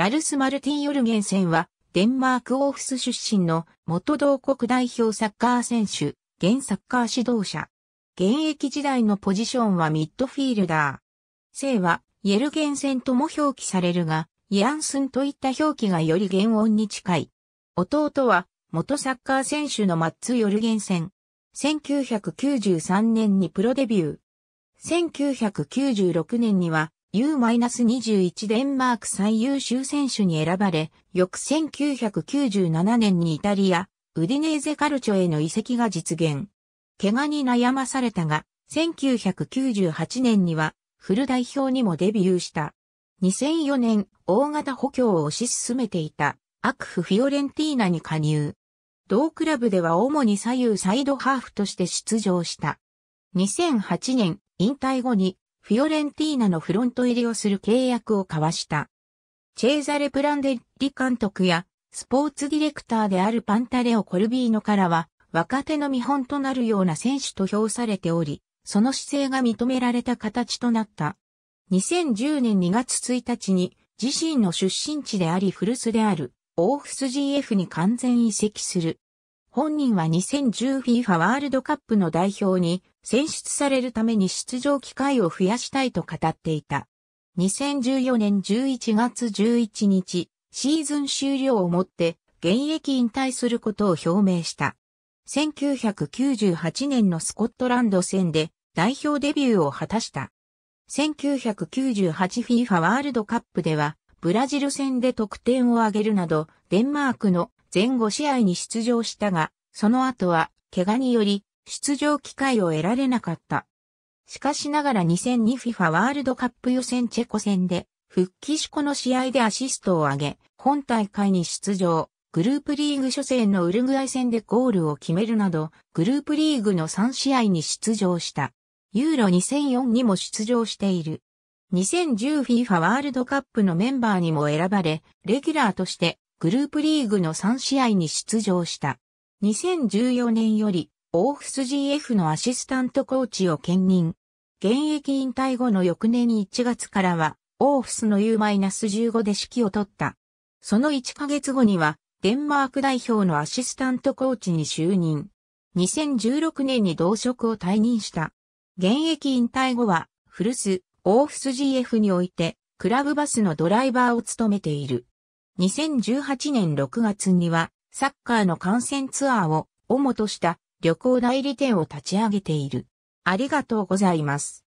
ラルス・マルティン・ヨルゲンセンは、デンマーク・オーフス出身の元同国代表サッカー選手、現サッカー指導者。現役時代のポジションはミッドフィールダー。姓は、イェルゲンセンとも表記されるが、イアンスンといった表記がより原音に近い。弟は、元サッカー選手のマッツ・ヨルゲンセン。1993年にプロデビュー。1996年には、U-21 デンマーク最優秀選手に選ばれ、翌1997年にイタリア、ウディネーゼカルチョへの移籍が実現。怪我に悩まされたが、1998年にはフル代表にもデビューした。2004年、大型補強を推し進めていた、アクフ・フィオレンティーナに加入。同クラブでは主に左右サイドハーフとして出場した。2008年、引退後にフィオレンティーナのフロント入りをする契約を交わした。チェーザレ・プランデッリ監督や、スポーツディレクターであるパンタレオ・コルビーノからは、若手の見本となるような選手と評されており、その姿勢が認められた形となった。2010年2月1日に、自身の出身地であり古巣である、オーフス GF に完全移籍する。本人は 2010FIFA ワールドカップの代表に選出されるために出場機会を増やしたいと語っていた。2014年11月11日、シーズン終了をもって現役引退することを表明した。1998年のスコットランド戦で代表デビューを果たした。1998FIFA ワールドカップではブラジル戦で得点を挙げるなどデンマークの全5試合に出場したが、その後は、怪我により、出場機会を得られなかった。しかしながら 2002FIFA ワールドカップ予選チェコ戦で、復帰しこの試合でアシストを挙げ、本大会に出場、グループリーグ初戦のウルグアイ戦でゴールを決めるなど、グループリーグの3試合に出場した。ユーロ2004にも出場している。2010FIFA ワールドカップのメンバーにも選ばれ、レギュラーとしてグループリーグの3試合に出場した。2014年より、オーフス GF のアシスタントコーチを兼任。現役引退後の翌年1月からは、オーフスの U-15 で指揮を取った。その1ヶ月後には、デンマーク代表のアシスタントコーチに就任。2016年に同職を退任した。現役引退後は、古巣、オーフス GF において、クラブバスのドライバーを務めている。2018年6月には、サッカーの観戦ツアーを主とした旅行代理店を立ち上げている。ありがとうございます。